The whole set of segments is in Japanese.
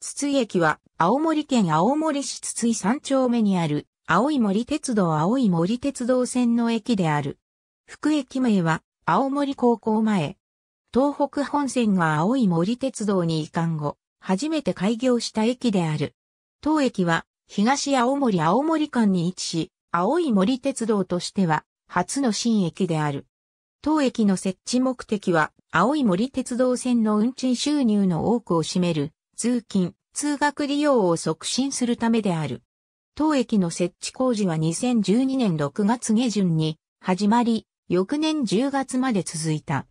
筒井駅は、青森県青森市筒井三丁目にある、青い森鉄道青い森鉄道線の駅である。福駅名は、青森高校前。東北本線が青い森鉄道に移管後、初めて開業した駅である。当駅は、東青森青森間に位置し、青い森鉄道としては、初の新駅である。当駅の設置目的は、青い森鉄道線の運賃収入の多くを占める、通勤、通学利用を促進するためである。当駅の設置工事は2012年6月下旬に始まり、翌年10月まで続いた。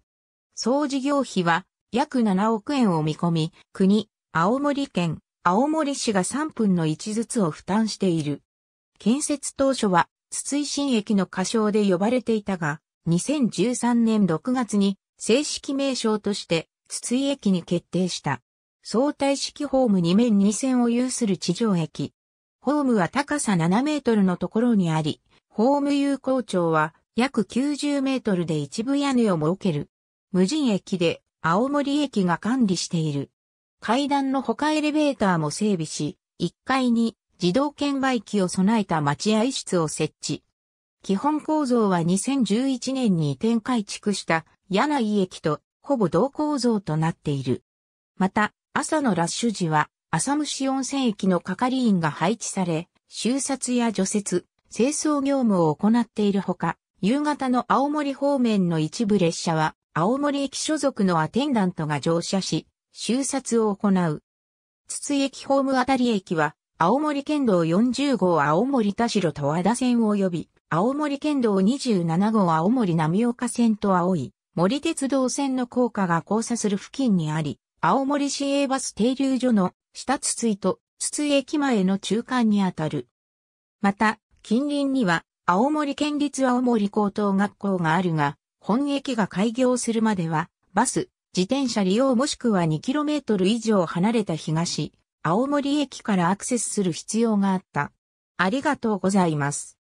総事業費は約7億円を見込み、国、青森県、青森市が3分の1ずつを負担している。建設当初は筒井新駅の仮称で呼ばれていたが、2013年6月に正式名称として筒井駅に決定した。相対式ホーム2面2線を有する地上駅。ホームは高さ7メートルのところにあり、ホーム有効長は約90メートルで一部屋根を設ける。無人駅で青森駅が管理している。階段の他エレベーターも整備し、1階に自動券売機を備えた待合室を設置。基本構造は2011年に移転改築した柳井駅とほぼ同構造となっている。また、朝のラッシュ時は、浅虫温泉駅の係員が配置され、収札や除雪、清掃業務を行っているほか、夕方の青森方面の一部列車は、青森駅所属のアテンダントが乗車し、収札を行う。筒井駅ホームあたり駅は、青森県道40号青森田代と和田線を呼び、青森県道27号青森浪岡線と青い森鉄道線の高架が交差する付近にあり、青森市営バス停留所の下筒井と筒井駅前の中間にあたる。また、近隣には青森県立青森高等学校があるが、本駅が開業するまでは、バス、自転車利用もしくは 2km 以上離れた東、青森駅からアクセスする必要があった。ありがとうございます。